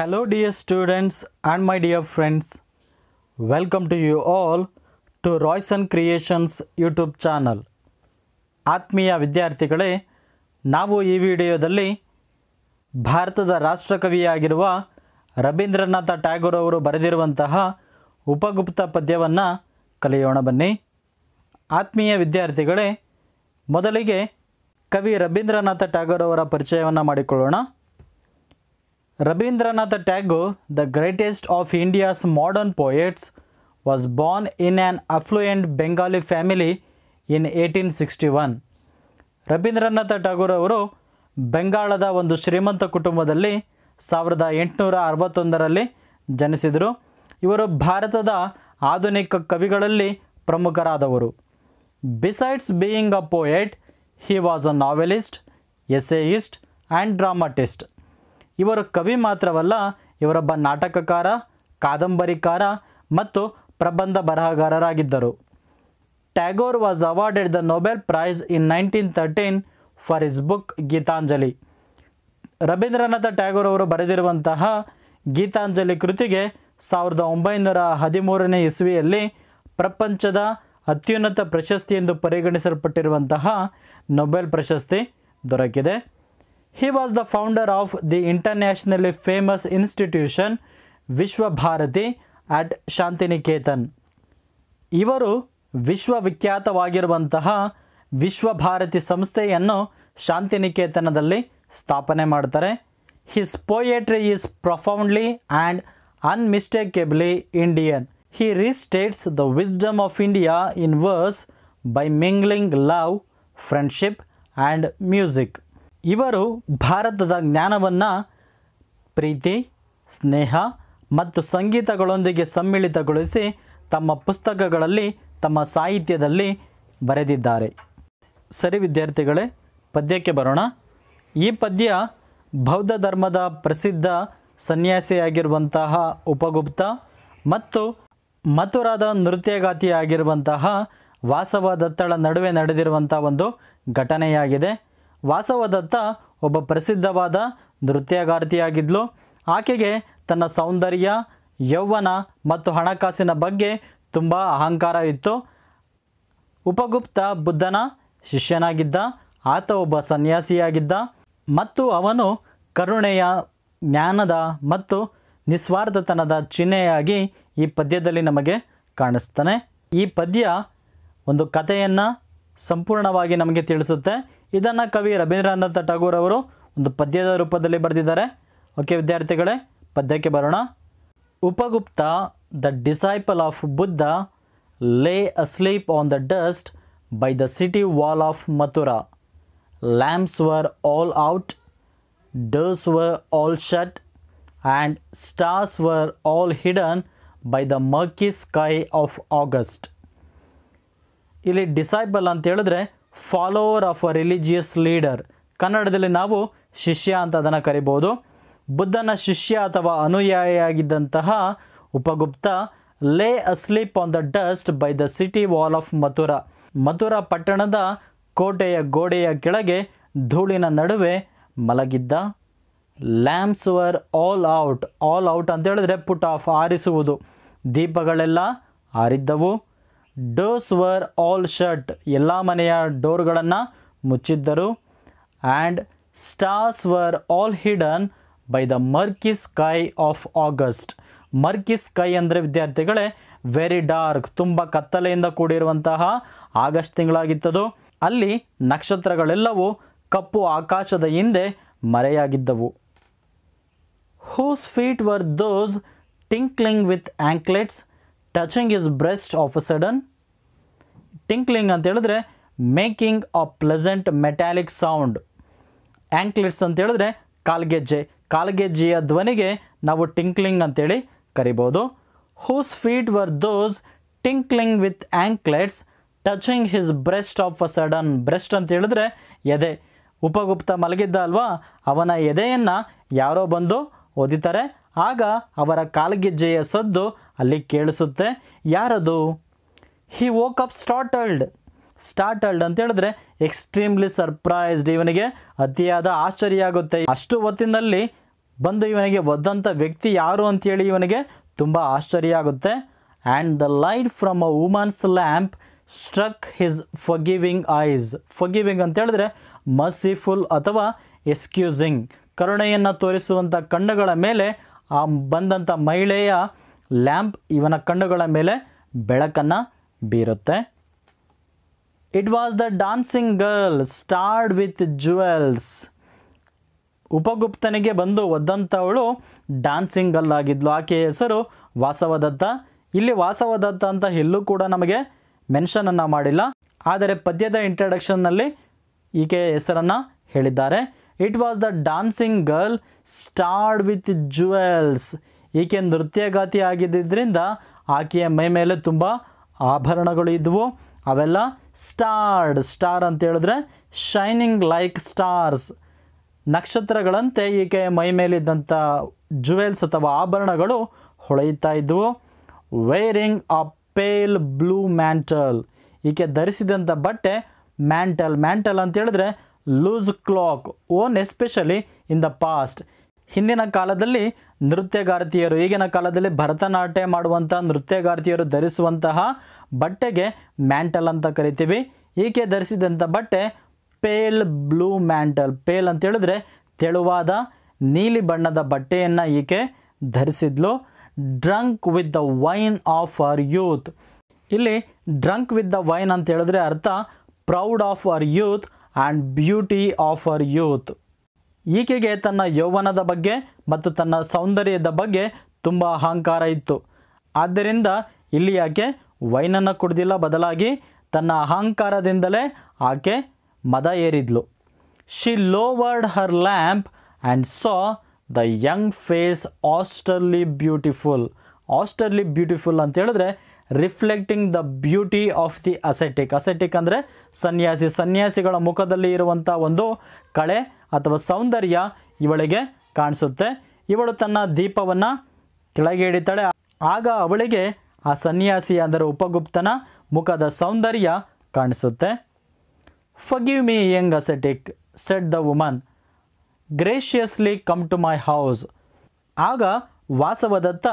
hello dear students and my dear friends welcome to you all to Royson creations YouTube channel ಆತ್ಮೀಯ ವಿದ್ಯಾರ್ಥಿಗಳೇ ನಾವು ಈ ವಿಡಿಯೋದಲ್ಲಿ ಭಾರತದ ರಾಷ್ಟ್ರಕವಿಯಾಗಿರುವ ರವೀಂದ್ರನಾಥ ಟ್ಯಾಗೋರ್ ಅವರು ಬರೆದಿರುವಂತಹ ಉಪಗುಪ್ತ ಪದ್ಯವನ್ನು ಕಲಿಯೋಣ ಬನ್ನಿ ಆತ್ಮೀಯ ವಿದ್ಯಾರ್ಥಿಗಳೇ ಮೊದಲಿಗೆ ಕವಿ ರವೀಂದ್ರನಾಥ ಟ್ಯಾಗೋರ್ ಅವರ ಪರಿಚಯವನ್ನು ಮಾಡಿಕೊಳ್ಳೋಣ Tagore the greatest of India's modern poets was poets, in an affluent Bengali family in eighteen sixty one Rabindranath Tagore ಅವರು ಬೆಂಗಾಳದ ಒಂದು ಶ್ರೀಮಂತ ಕುಟುಂಬದಲ್ಲಿ ಸಾವಿರದ ಎಂಟುನೂರ ಅರವತ್ತೊಂದರಲ್ಲಿ ಜನಿಸಿದರು ಇವರು ಭಾರತದ ಆಧುನಿಕ ಕವಿಗಳಲ್ಲಿ ಪ್ರಮುಖರಾದವರು besides being a poet he was a novelist essayist and dramatist ಇವರು ಕವಿ ಮಾತ್ರವಲ್ಲ ಇವರೊಬ್ಬ ನಾಟಕಕಾರ ಕಾದಂಬರಿಕಾರ ಮತ್ತು ಪ್ರಬಂಧ ಬರಹಗಾರರಾಗಿದ್ದರು Tagore was awarded the Nobel prize in nineteen thirteen for his book Gitanjali Rabindranath Tagore ಅವರು ಬರೆದಿರುವಂತಹ ಗೀತಾಂಜಲಿ ಕೃತಿಗೆ ಸಾವಿರದ ಒಂಬೈನೂರ ಹದಿಮೂರನೇ ಇಸ್ವಿಯಲ್ಲಿ ಪ್ರಪಂಚದ ಅತ್ಯುನ್ನತ ಪ್ರಶಸ್ತಿ ಎಂದು ಪರಿಗಣಿಸಲ್ಪಟ್ಟಿರುವಂತಹ ನೊಬೆಲ್ ಪ್ರಶಸ್ತಿ ದೊರಕಿದೆ he was the founder of the internationally famous institution Vishwabharati at Shantiniketan ಇವರು ವಿಶ್ವವಿಖ್ಯಾತವಾಗಿರುವಂತಹ ವಿಶ್ವಭಾರತಿ ಸಂಸ್ಥೆಯನ್ನು ಶಾಂತಿನಿಕೇತನದಲ್ಲಿ ಸ್ಥಾಪನೆ ಮಾಡ್ತಾರೆ his poetry is profoundly and unmistakably Indian he restates the wisdom of India in verse by mingling love friendship and music ಇವರು ಭಾರತದ ಜ್ಞಾನವನ್ನು ಪ್ರೀತಿ ಸ್ನೇಹ ಮತ್ತು ಸಂಗೀತಗಳೊಂದಿಗೆ ಸಮ್ಮಿಳಿತಗೊಳಿಸಿ ತಮ್ಮ ಪುಸ್ತಕಗಳಲ್ಲಿ ತಮ್ಮ ಸಾಹಿತ್ಯದಲ್ಲಿ ಬರೆದಿದ್ದಾರೆ ಸರಿ ವಿದ್ಯಾರ್ಥಿಗಳೇ ಪದ್ಯಕ್ಕೆ ಬರೋಣ ಈ ಪದ್ಯ ಬೌದ್ಧ ಧರ್ಮದ ಪ್ರಸಿದ್ಧ ಸನ್ಯಾಸಿಯಾಗಿರುವಂತಹ ಉಪಗುಪ್ತ ಮತ್ತು ಮಥುರಾದ ನೃತ್ಯಗಾತಿಯಾಗಿರುವಂತಹ ವಾಸವ ದತ್ತಳ ನಡುವೆ ನಡೆದಿರುವಂಥ ಒಂದು ಘಟನೆಯಾಗಿದೆ ವಾಸವದತ್ತ ಒಬ್ಬ ಪ್ರಸಿದ್ಧವಾದ ನೃತ್ಯಗಾರ್ತಿಯಾಗಿದ್ಲು ಆಕೆಗೆ ತನ್ನ ಸೌಂದರ್ಯ ಯೌವನ ಮತ್ತು ಹಣಕಾಸಿನ ಬಗ್ಗೆ ತುಂಬ ಅಹಂಕಾರ ಇತ್ತು ಉಪಗುಪ್ತ ಬುದ್ಧನ ಶಿಷ್ಯನಾಗಿದ್ದ ಆತ ಒಬ್ಬ ಸನ್ಯಾಸಿಯಾಗಿದ್ದ ಮತ್ತು ಅವನು ಕರುಣೆಯ ಜ್ಞಾನದ ಮತ್ತು ನಿಸ್ವಾರ್ಥತನದ ಚಿಹ್ನೆಯಾಗಿ ಈ ಪದ್ಯದಲ್ಲಿ ನಮಗೆ ಕಾಣಿಸ್ತಾನೆ ಈ ಪದ್ಯ ಒಂದು ಕಥೆಯನ್ನು ಸಂಪೂರ್ಣವಾಗಿ ನಮಗೆ ತಿಳಿಸುತ್ತೆ ಇದನ್ನು ಕವಿ ರವೀಂದ್ರನಾಥ ಟಾಗೂರ್ ಅವರು ಒಂದು ಪದ್ಯದ ರೂಪದಲ್ಲಿ ಬರೆದಿದ್ದಾರೆ ಓಕೆ ವಿದ್ಯಾರ್ಥಿಗಳೇ ಪದ್ಯಕ್ಕೆ ಬರೋಣ Upagupta the disciple of Buddha lay asleep on the dust by the city wall of Mathura lamps were all out doors were all shut and stars were all hidden by the murky sky of August ಇಲ್ಲಿ disciple ಅಂತ ಹೇಳಿದ್ರೆ follower of a religious leader ಕನ್ನಡದಲ್ಲಿ ನಾವು ಶಿಷ್ಯ ಅಂತ ಅದನ್ನು ಕರಿಬೋದು ಬುದ್ಧನ ಶಿಷ್ಯ ಅಥವಾ ಅನುಯಾಯಿಯಾಗಿದ್ದಂತಹ Upagupta lay asleep on the dust by the city wall of Mathura Mathura ಪಟ್ಟಣದ ಕೋಟೆಯ ಗೋಡೆಯ ಕೆಳಗೆ ಧೂಳಿನ ನಡುವೆ ಮಲಗಿದ್ದ lamps were all out all out ಅಂತ ಹೇಳಿದ್ರೆ ಪುಟ್ ಆಫ್ ಆರಿಸುವುದು ದೀಪಗಳೆಲ್ಲ ಆರಿದ್ದವು ಡೋರ್ಸ್ ವರ್ ಆಲ್ ಶರ್ಟ್ ಎಲ್ಲ ಮನೆಯ ಡೋರ್ಗಳನ್ನು ಮುಚ್ಚಿದ್ದರು and stars were all hidden by the murky sky of August murky sky ಅಂದರೆ ವಿದ್ಯಾರ್ಥಿಗಳೇ ವೆರಿ ಡಾರ್ಕ್ ತುಂಬ ಕತ್ತಲೆಯಿಂದ ಕೂಡಿರುವಂತಹ ಆಗಸ್ಟ್ ತಿಂಗಳಾಗಿತ್ತದು ಅಲ್ಲಿ ನಕ್ಷತ್ರಗಳೆಲ್ಲವೂ ಕಪ್ಪು ಆಕಾಶದ ಹಿಂದೆ ಮರೆಯಾಗಿದ್ದವು whose feet were those tinkling with anklets touching his breast of a sudden tinkling ಅಂತ ಹೇಳಿದ್ರೆ making a pleasant metallic sound anklets ಅಂತ ಹೇಳಿದ್ರೆ ಕಾಲ್ಗೆಜ್ಜೆ ಕಾಲ್ಗೆಜ್ಜೆಯ ಧ್ವನಿಗೆ ನಾವು ಟಿಂಕ್ಲಿಂಗ್ ಅಂತೇಳಿ ಕರಿಬೋದು whose feet were those tinkling with anklets touching his breast of a sudden breast ಅಂತ ಹೇಳಿದ್ರೆ ಎದೆ ಉಪಗುಪ್ತ ಮಲಗಿದ್ದ ಅಲ್ವಾ ಅವನ ಎದೆಯನ್ನು ಯಾರೋ ಬಂದು ಓದಿತಾರೆ ಆಗ ಅವರ ಕಾಲ್ಗೆಜ್ಜೆಯ ಸದ್ದು ಅಲ್ಲಿ ಕೇಳಿಸುತ್ತೆ ಯಾರದು ಹಿ ವೋಕ್ ಅಪ್ ಸ್ಟಾರ್ಟಲ್ಡ್ ಸ್ಟಾರ್ಟಲ್ಡ್ ಅಂತ ಹೇಳಿದ್ರೆ ಎಕ್ಸ್ಟ್ರೀಮ್ಲಿ ಸರ್ಪ್ರೈಸ್ಡ್ ಇವನಿಗೆ ಅತಿಯಾದ ಆಶ್ಚರ್ಯ ಆಗುತ್ತೆ ಅಷ್ಟು ಹೊತ್ತಿನಲ್ಲಿ ಬಂದು ಇವನಿಗೆ ಒದ್ದಂಥ ವ್ಯಕ್ತಿ ಯಾರು ಅಂತೇಳಿ ಇವನಿಗೆ ತುಂಬ ಆಶ್ಚರ್ಯ ಆಗುತ್ತೆ and the light from a woman's lamp struck his forgiving eyes forgiving ಅಂತ ಹೇಳಿದ್ರೆ ಮಸಿಫುಲ್ ಅಥವಾ ಎಸ್ಕ್ಯೂಸಿಂಗ್ ಕರುಣೆಯನ್ನು ತೋರಿಸುವಂಥ ಕಣ್ಣುಗಳ ಮೇಲೆ ಆ ಬಂದಂಥ ಮಹಿಳೆಯ ಲ್ಯಾಂಪ್ ಇವನ ಕಣ್ಣುಗಳ ಮೇಲೆ ಬೆಳಕನ್ನು ಬೀರುತ್ತೆ it was the dancing girl starred with jewels ಉಪಗುಪ್ತನಿಗೆ ಬಂದು ಒದ್ದಂಥವಳು ಡಾನ್ಸಿಂಗ್ ಗರ್ಲ್ ಆಗಿದ್ಲು ಆಕೆಯ ಹೆಸರು ವಾಸವದತ್ತ ಇಲ್ಲಿ ವಾಸವದತ್ತ ಅಂತ ಎಲ್ಲೂ ಕೂಡ ನಮಗೆ ಮೆನ್ಷನನ್ನು ಮಾಡಿಲ್ಲ ಆದರೆ ಪದ್ಯದ ಇಂಟ್ರಡಕ್ಷನ್ನಲ್ಲಿ ಈಕೆಯ ಹೆಸರನ್ನು ಹೇಳಿದ್ದಾರೆ it was the dancing girl starred with jewels ಈಕೆ ನೃತ್ಯಗಾತಿ ಆಗಿದ್ದರಿಂದ ಆಕೆಯ ಮೈ ಮೇಲೆ ತುಂಬ ಆಭರಣಗಳು ಇದ್ವು ಅವೆಲ್ಲ ಸ್ಟಾರ್ಡ್ ಸ್ಟಾರ್ ಅಂತ ಹೇಳಿದ್ರೆ ಶೈನಿಂಗ್ ಲೈಕ್ ಸ್ಟಾರ್ಸ್ ನಕ್ಷತ್ರಗಳಂತೆ ಈಕೆ ಮೈ ಮೇಲಿದ್ದಂಥ ಜುವೆಲ್ಸ್ ಅಥವಾ ಆಭರಣಗಳು ಹೊಳೆಯುತ್ತಾ ಇದ್ವು wearing a pale blue mantle ಈಕೆ ಧರಿಸಿದಂಥ ಬಟ್ಟೆ ಮ್ಯಾಂಟಲ್ ಮ್ಯಾಂಟಲ್ ಅಂತ ಹೇಳಿದ್ರೆ loose cloak worn especially in the past ಹಿಂದಿನ ಕಾಲದಲ್ಲಿ ನೃತ್ಯಗಾರ್ತಿಯರು ಈಗಿನ ಕಾಲದಲ್ಲಿ ಭರತನಾಟ್ಯ ಮಾಡುವಂತಹ ನೃತ್ಯಗಾರ್ತಿಯರು ಧರಿಸುವಂತಹ ಬಟ್ಟೆಗೆ ಮ್ಯಾಂಟಲ್ ಅಂತ ಕರಿತೀವಿ ಈಕೆ ಧರಿಸಿದಂಥ ಬಟ್ಟೆ ಪೇಲ್ ಬ್ಲೂ ಮ್ಯಾಂಟಲ್ ಪೇಲ್ ಹೇಳಿದ್ರೆ ತೆಳುವಾದ ನೀಲಿ ಬಣ್ಣದ ಬಟ್ಟೆಯನ್ನು ಈಕೆ ಧರಿಸಿದ್ಲು drunk with the wine of our youth ಇಲ್ಲಿ ಡ್ರಂಕ್ ವಿತ್ ದ ವೈನ್ ಅಂತ ಹೇಳಿದ್ರೆ ಅರ್ಥ proud of our youth and beauty of our youth ಈಕೆಗೆ ತನ್ನ ಯೌವನದ ಬಗ್ಗೆ ಮತ್ತು ತನ್ನ ಸೌಂದರ್ಯದ ಬಗ್ಗೆ ತುಂಬ ಅಹಂಕಾರ ಇತ್ತು ಆದ್ದರಿಂದ ಇಲ್ಲಿ ಆಕೆ ವೈನನ್ನು ಕುಡಿದಿಲ್ಲ ಬದಲಾಗಿ ತನ್ನ ಅಹಂಕಾರದಿಂದಲೇ ಆಕೆ ಮದ ಏರಿದ್ಲು she lowered her lamp and saw the young face austerely beautiful austerely beautiful ಅಂತ ಹೇಳಿದ್ರೆ reflecting the beauty of the ascetic ascetic ಅಂದರೆ ಸನ್ಯಾಸಿ ಸನ್ಯಾಸಿಗಳ ಮುಖದಲ್ಲಿ ಇರುವಂಥ ಒಂದು ಕಳೆ ಅಥವಾ ಸೌಂದರ್ಯ ಇವಳಿಗೆ ಕಾಣಿಸುತ್ತೆ ಇವಳು ತನ್ನ ದೀಪವನ್ನು ಕೆಳಗೆ ಹಿಡಿತಾಳೆ ಆಗ ಅವಳಿಗೆ ಆ ಸನ್ಯಾಸಿ ಅಂದರೆ ಉಪಗುಪ್ತನ ಮುಖದ ಸೌಂದರ್ಯ ಕಾಣಿಸುತ್ತೆ forgive me young ascetic said the woman graciously come to my house ಆಗ ವಾಸವದತ್ತ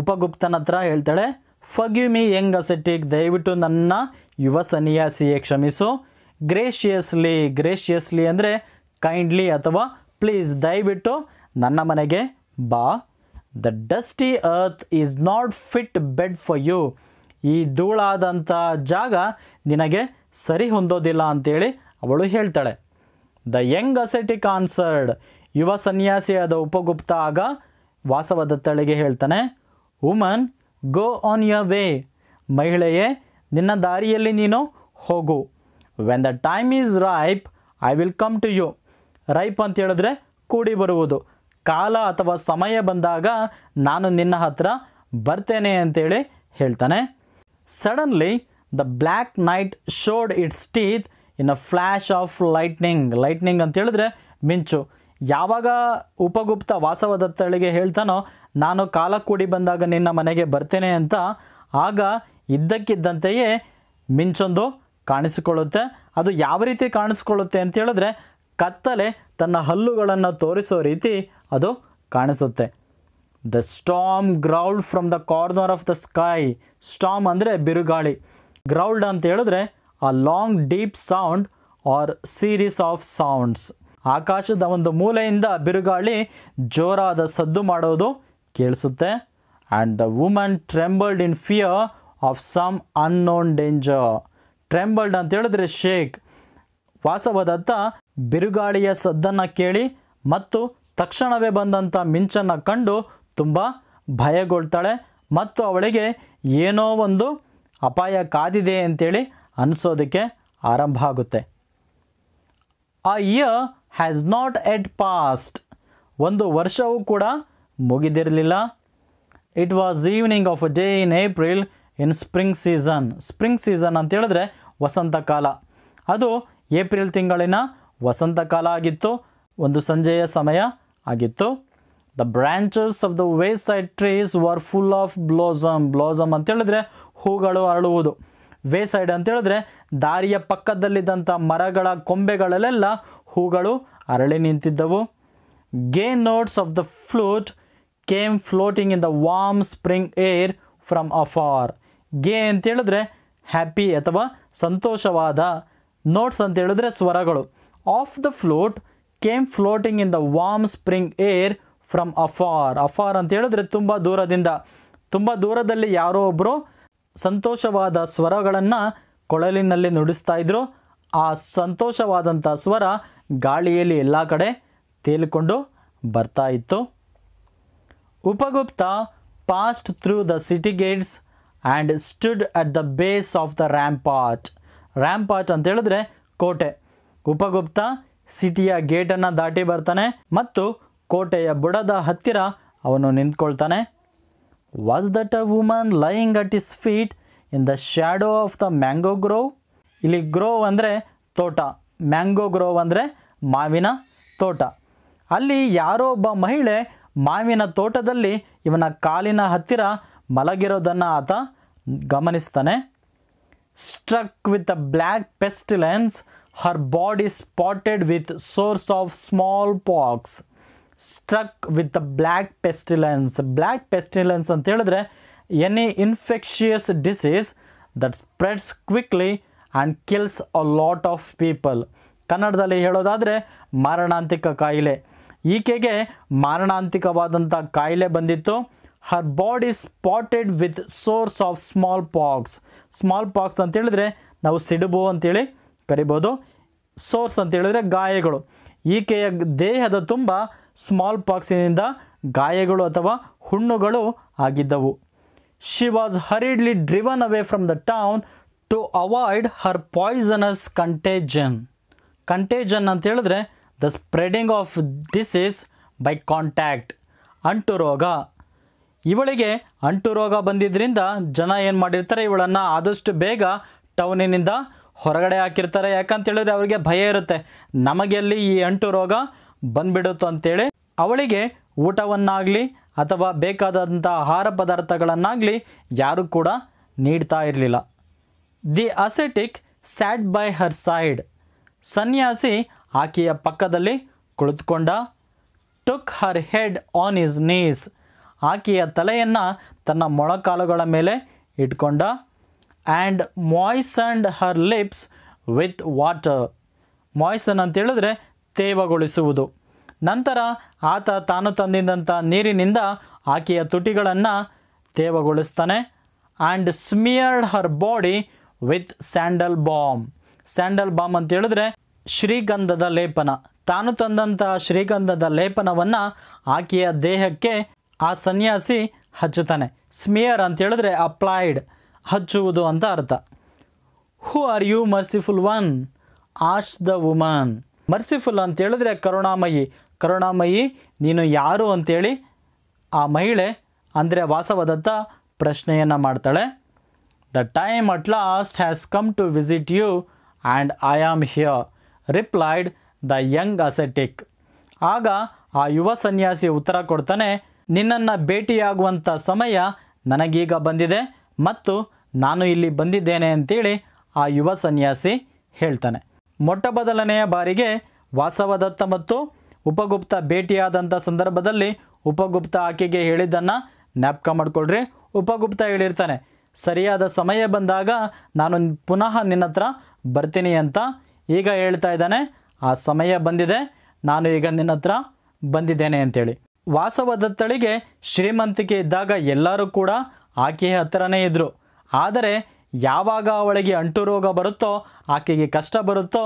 ಉಪಗುಪ್ತನ ಹತ್ರ ಹೇಳ್ತಾಳೆ ಫಗಿವ್ ಮೀ ಯಂಗ್ ಅಸೆಟಿಕ್ ದಯವಿಟ್ಟು ನನ್ನ ಯುವ ಸನ್ಯಾಸಿಯೇ ಕ್ಷಮಿಸು ಗ್ರೇಷಿಯಸ್ಲಿ ಗ್ರೇಷಿಯಸ್ಲಿ ಅಂದರೆ ಕೈಂಡ್ಲಿ ಅಥವಾ ಪ್ಲೀಸ್ ದಯವಿಟ್ಟು ನನ್ನ ಮನೆಗೆ ಬಾ the dusty earth is not fit bed for you ಈ ಧೂಳಾದಂಥ ಜಾಗ ನಿನಗೆ ಸರಿ ಹೊಂದೋದಿಲ್ಲ ಅಂತೇಳಿ ಅವಳು ಹೇಳ್ತಾಳೆ ದ ಯಂಗ್ ಅಸೆಟಿಕ್ ಆನ್ಸರ್ಡ್ ಯುವ ಸನ್ಯಾಸಿಯಾದ ಉಪಗುಪ್ತ ಆಗ ವಾಸವದತ್ತಳಿಗೆ ಹೇಳ್ತಾನೆ woman go on your way ಮಹಿಳೆಯೇ ನಿನ್ನ ದಾರಿಯಲ್ಲಿ ನೀನು ಹೋಗು when the time is ripe I will come to you ripe ಅಂತ ಹೇಳಿದ್ರೆ ಕೂಡಿ ಬರುವುದು ಕಾಲ ಅಥವಾ ಸಮಯ ಬಂದಾಗ ನಾನು ನಿನ್ನ ಹತ್ರ ಬರ್ತೇನೆ ಅಂತೇಳಿ ಹೇಳ್ತಾನೆ suddenly the black night showed its teeth in a flash of lightning lightning ಅಂತ ಹೇಳಿದ್ರೆ ಮಿಂಚು ಯಾವಾಗ ಉಪಗುಪ್ತ ವಾಸವದತ್ತಳಿಗೆ ಹೇಳ್ತಾನೋ ನಾನು ಕಾಲ ಕೂಡಿ ಬಂದಾಗ ನಿನ್ನ ಮನೆಗೆ ಬರ್ತೇನೆ ಅಂತ ಆಗ ಇದ್ದಕ್ಕಿದ್ದಂತೆಯೇ ಮಿಂಚೊಂದು ಕಾಣಿಸಿಕೊಳ್ಳುತ್ತೆ ಅದು ಯಾವ ರೀತಿ ಕಾಣಿಸ್ಕೊಳ್ಳುತ್ತೆ ಅಂತ ಹೇಳಿದ್ರೆ ಕತ್ತಲೆ ತನ್ನ ಹಲ್ಲುಗಳನ್ನು ತೋರಿಸೋ ರೀತಿ ಅದು ಕಾಣಿಸುತ್ತೆ the storm growled from the corner of the sky storm ಅಂದರೆ ಬಿರುಗಾಳಿ ಗ್ರೌಲ್ಡ್ ಅಂತ ಹೇಳಿದ್ರೆ a long deep sound or series of sounds ಆಕಾಶದ ಒಂದು ಮೂಲೆಯಿಂದ ಬಿರುಗಾಳಿ ಜೋರಾದ ಸದ್ದು ಮಾಡೋದು ಕೇಳಿಸುತ್ತೆ and the woman trembled in fear of some unknown danger trembled ಅಂತ ಹೇಳಿದ್ರೆ ಶೇಕ್ ವಾಸವದತ್ತ ಬಿರುಗಾಳಿಯ ಸದ್ದನ್ನು ಕೇಳಿ ಮತ್ತು ತಕ್ಷಣವೇ ಬಂದಂಥ ಮಿಂಚನ್ನು ಕಂಡು ತುಂಬ ಭಯಗೊಳ್ತಾಳೆ ಮತ್ತು ಅವಳಿಗೆ ಏನೋ ಒಂದು ಅಪಾಯ ಕಾದಿದೆ ಅಂತೇಳಿ ಅನಿಸೋದಕ್ಕೆ ಆರಂಭ ಆಗುತ್ತೆ a year has not yet passed ಒಂದು ವರ್ಷವೂ ಕೂಡ ಮುಗಿದಿರಲಿಲ್ಲ it was evening of a day in April in spring season spring season ಅಂತ ಹೇಳಿದ್ರೆ ವಸಂತಕಾಲ ಅದು ಏಪ್ರಿಲ್ ತಿಂಗಳಿನ ವಸಂತಕಾಲ ಆಗಿತ್ತು ಒಂದು ಸಂಜೆಯ ಸಮಯ ಆಗಿತ್ತು the branches of the waste side trees var full of blossom blossom ಅಂತೇಳಿದ್ರೆ ಹೂಗಳು ಅರಳುವುದು ವೇ ಸೈಡ್ ಅಂತೇಳಿದ್ರೆ ದಾರಿಯ ಪಕ್ಕದಲ್ಲಿದ್ದಂಥ ಮರಗಳ ಕೊಂಬೆಗಳಲ್ಲೆಲ್ಲ ಹೂಗಳು ಅರಳಿ ನಿಂತಿದ್ದವು gay notes of the flute came floating in the warm spring air from afar gay ಹೇಳಿದ್ರೆ ಹ್ಯಾಪಿ ಅಥವಾ ಸಂತೋಷವಾದ ನೋಟ್ಸ್ ಅಂತ ಹೇಳಿದ್ರೆ ಸ್ವರಗಳು of the flute came floating in the warm spring air from afar afar ಅಂತ ಹೇಳಿದ್ರೆ ತುಂಬ ದೂರದಿಂದ ತುಂಬ ದೂರದಲ್ಲಿ ಯಾರೋ ಒಬ್ಬರು ಸಂತೋಷವಾದ ಸ್ವರಗಳನ್ನು ಕೊಳಲಿನಲ್ಲಿ ನುಡಿಸ್ತಾ ಇದ್ರು ಆ ಸಂತೋಷವಾದಂಥ ಸ್ವರ ಗಾಳಿಯಲ್ಲಿ ಎಲ್ಲ ಕಡೆ ತೇಲಿಕೊಂಡು ಬರ್ತಾ ಇತ್ತು Upagupta passed through the city gates and stood at the base of the rampart rampart ಅಂತ ಹೇಳಿದ್ರೆ ಕೋಟೆ ಉಪಗುಪ್ತ ಸಿಟಿಯ ಗೇಟನ್ನು ದಾಟಿ ಬರ್ತಾನೆ ಮತ್ತು ಕೋಟೆಯ ಬುಡದ ಹತ್ತಿರ ಅವನು ನಿಂತ್ಕೊಳ್ತಾನೆ was that a woman lying at his feet in the shadow of the mango grove ಇಲ್ಲಿ ಗ್ರೋವ್ ಅಂದರೆ ತೋಟ ಮ್ಯಾಂಗೋ ಗ್ರೋವ್ ಅಂದರೆ ಮಾವಿನ ತೋಟ ಅಲ್ಲಿ ಯಾರೋ ಒಬ್ಬ ಮಹಿಳೆ ಮಾವಿನ ತೋಟದಲ್ಲಿ ಇವನ ಕಾಲಿನ ಹತ್ತಿರ ಮಲಗಿರೋದನ್ನು ಆತ ಗಮನಿಸ್ತಾನೆ struck with a black pestilence her body spotted with sores of smallpox struck with the black pestilence black pestilence ಅಂತ ಹೇಳಿದ್ರೆ any infectious disease that spreads quickly and kills a lot of people ಕನ್ನಡದಲ್ಲಿ ಹೇಳೋದಾದರೆ ಮಾರಣಾಂತಿಕ ಕಾಯಿಲೆ ಈಕೆಗೆ ಮಾರಣಾಂತಿಕವಾದಂಥ ಕಾಯಿಲೆ ಬಂದಿತ್ತು her body spotted with sores of smallpox smallpox ಅಂತೇಳಿದರೆ ನಾವು ಸಿಡುಬು ಅಂತೇಳಿ ಕರಿಬೋದು ಸೋರ್ಸ್ ಅಂತ ಹೇಳಿದ್ರೆ ಗಾಯಗಳು ಈಕೆಯ ದೇಹದ ತುಂಬ ಸ್ಮಾಲ್ ಪಾಕ್ಸಿನಿಂದ ಗಾಯಗಳು ಅಥವಾ ಹುಣ್ಣುಗಳು ಆಗಿದ್ದವು she was hurriedly driven away from the town to avoid her poisonous contagion contagion ಅಂತ ಹೇಳಿದ್ರೆ the spreading of disease by contact ಅಂಟು ರೋಗ ಇವಳಿಗೆ ಅಂಟು ರೋಗ ಬಂದಿದ್ದರಿಂದ ಜನ ಏನು ಮಾಡಿರ್ತಾರೆ ಇವಳನ್ನು ಆದಷ್ಟು ಬೇಗ ಟೌನಿನಿಂದ ಹೊರಗಡೆ ಹಾಕಿರ್ತಾರೆ ಯಾಕಂತ ಹೇಳಿದ್ರೆ ಅವರಿಗೆ ಭಯ ಇರುತ್ತೆ ನಮಗೆಲ್ಲಿ ಈ ಅಂಟು ರೋಗ ಬಂದ್ಬಿಡುತ್ತೋ ಅಂತೇಳಿ ಅವಳಿಗೆ ಊಟವನ್ನಾಗಲಿ ಅಥವಾ ಬೇಕಾದಂಥ ಆಹಾರ ಪದಾರ್ಥಗಳನ್ನಾಗಲಿ ಯಾರೂ ಕೂಡ ನೀಡ್ತಾ ಇರಲಿಲ್ಲ the ascetic sat by her side ಸನ್ಯಾಸಿ ಆಕೆಯ ಪಕ್ಕದಲ್ಲಿ ಕುಳಿತುಕೊಂಡ took her head on his knees ಆಕೆಯ ತಲೆಯನ್ನು ತನ್ನ ಮೊಳಕಾಲುಗಳ ಮೇಲೆ ಇಟ್ಕೊಂಡ and moistened her lips with water moisten ಹೇಳಿದ್ರೆ ತೇವಗೊಳಿಸುವುದು ನಂತರ ಆತ ತಾನು ತಂದಿದ್ದಂಥ ನೀರಿನಿಂದ ಆಕೆಯ ತುಟಿಗಳನ್ನು ತೇವಗೊಳಿಸ್ತಾನೆ and smeared her body with sandal balm sandal balm ಅಂತ ಹೇಳಿದ್ರೆ ಶ್ರೀಗಂಧದ ಲೇಪನ ತಾನು ತಂದಂತಹ ಶ್ರೀಗಂಧದ ಲೇಪನವನ್ನು ಆಕೆಯ ದೇಹಕ್ಕೆ ಆ ಸನ್ಯಾಸಿ ಹಚ್ಚುತ್ತಾನೆ ಸ್ಮಿಯರ್ ಅಂತೇಳಿದ್ರೆ ಅಪ್ಲೈಡ್ ಹಚ್ಚುವುದು ಅಂತ ಅರ್ಥ who are you merciful one ಆಶ್ ದ ವುಮನ್ ಮರ್ಸಿಫುಲ್ ಅಂತ ಹೇಳಿದ್ರೆ ಕರುಣಾಮಯಿ ಕರುಣಾಮಯಿ ನೀನು ಯಾರು ಅಂತೇಳಿ ಆ ಮಹಿಳೆ ಅಂದರೆ ವಾಸವದತ್ತ ಪ್ರಶ್ನೆಯನ್ನು ಮಾಡ್ತಾಳೆ the time at last has come to visit you and I am here replied the young ascetic ಆಗ ಆ ಯುವ ಸನ್ಯಾಸಿ ಉತ್ತರ ಕೊಡ್ತಾನೆ ನಿನ್ನನ್ನು ಭೇಟಿಯಾಗುವಂಥ ಸಮಯ ನನಗೀಗ ಬಂದಿದೆ ಮತ್ತು ನಾನು ಇಲ್ಲಿ ಬಂದಿದ್ದೇನೆ ಅಂತೇಳಿ ಆ ಯುವ ಸನ್ಯಾಸಿ ಹೇಳ್ತಾನೆ ಮೊಟ್ಟ ಮೊದಲನೆಯ ಬಾರಿಗೆ ವಾಸವದತ್ತ ಮತ್ತು ಉಪಗುಪ್ತ ಭೇಟಿಯಾದಂಥ ಸಂದರ್ಭದಲ್ಲಿ ಉಪಗುಪ್ತ ಆಕೆಗೆ ಹೇಳಿದ್ದನ್ನು ಜ್ಞಾಪಕ ಮಾಡಿಕೊಳ್ರಿ ಉಪಗುಪ್ತ ಹೇಳಿರ್ತಾನೆ ಸರಿಯಾದ ಸಮಯ ಬಂದಾಗ ನಾನು ಪುನಃ ನಿನ್ನ ಹತ್ರ ಬರ್ತೀನಿ ಅಂತ ಈಗ ಹೇಳ್ತಾ ಇದ್ದಾನೆ ಆ ಸಮಯ ಬಂದಿದೆ ನಾನು ಈಗ ನಿನ್ನ ಹತ್ರ ಬಂದಿದ್ದೇನೆ ಅಂತೇಳಿ ವಾಸವದತ್ತಳಿಗೆ ಶ್ರೀಮಂತಿಕೆ ಇದ್ದಾಗ ಎಲ್ಲರೂ ಕೂಡ ಆಕೆಯ ಹತ್ತಿರನೇ ಇದ್ದರು ಆದರೆ ಯಾವಾಗ ಅವಳಿಗೆ ಅಂಟು ರೋಗ ಬರುತ್ತೋ ಆಕೆಗೆ ಕಷ್ಟ ಬರುತ್ತೋ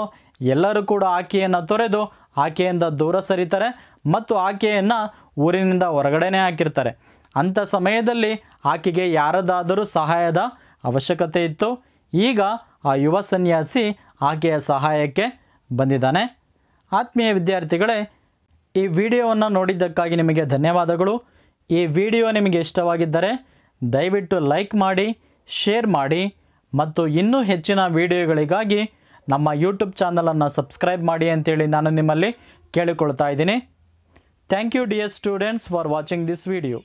ಎಲ್ಲರೂ ಕೂಡ ಆಕೆಯನ್ನು ತೊರೆದು ಆಕೆಯಿಂದ ದೂರ ಸರಿತಾರೆ ಮತ್ತು ಆಕೆಯನ್ನು ಊರಿನಿಂದ ಹೊರಗಡೆನೆ ಹಾಕಿರ್ತಾರೆ ಅಂಥ ಸಮಯದಲ್ಲಿ ಆಕೆಗೆ ಯಾರದಾದರೂ ಸಹಾಯದ ಅವಶ್ಯಕತೆ ಇತ್ತು ಈಗ ಆ ಯುವ ಸನ್ಯಾಸಿ ಆಕೆಯ ಸಹಾಯಕ್ಕೆ ಬಂದಿದ್ದಾನೆ ಆತ್ಮೀಯ ವಿದ್ಯಾರ್ಥಿಗಳೇ ಈ ವಿಡಿಯೋವನ್ನು ನೋಡಿದ್ದಕ್ಕಾಗಿ ನಿಮಗೆ ಧನ್ಯವಾದಗಳು ಈ ವಿಡಿಯೋ ನಿಮಗೆ ಇಷ್ಟವಾಗಿದ್ದರೆ ದಯವಿಟ್ಟು ಲೈಕ್ ಮಾಡಿ ಶೇರ್ ಮಾಡಿ ಮತ್ತು ಇನ್ನೂ ಹೆಚ್ಚಿನ ವಿಡಿಯೋಗಳಿಗಾಗಿ ನಮ್ಮ ಯೂಟ್ಯೂಬ್ ಚಾನಲನ್ನು ಸಬ್ಸ್ಕ್ರೈಬ್ ಮಾಡಿ ಅಂತೇಳಿ ನಾನು ನಿಮ್ಮಲ್ಲಿ ಕೇಳಿಕೊಳ್ತಾ ಇದ್ದೀನಿ thank you dear students for watching this video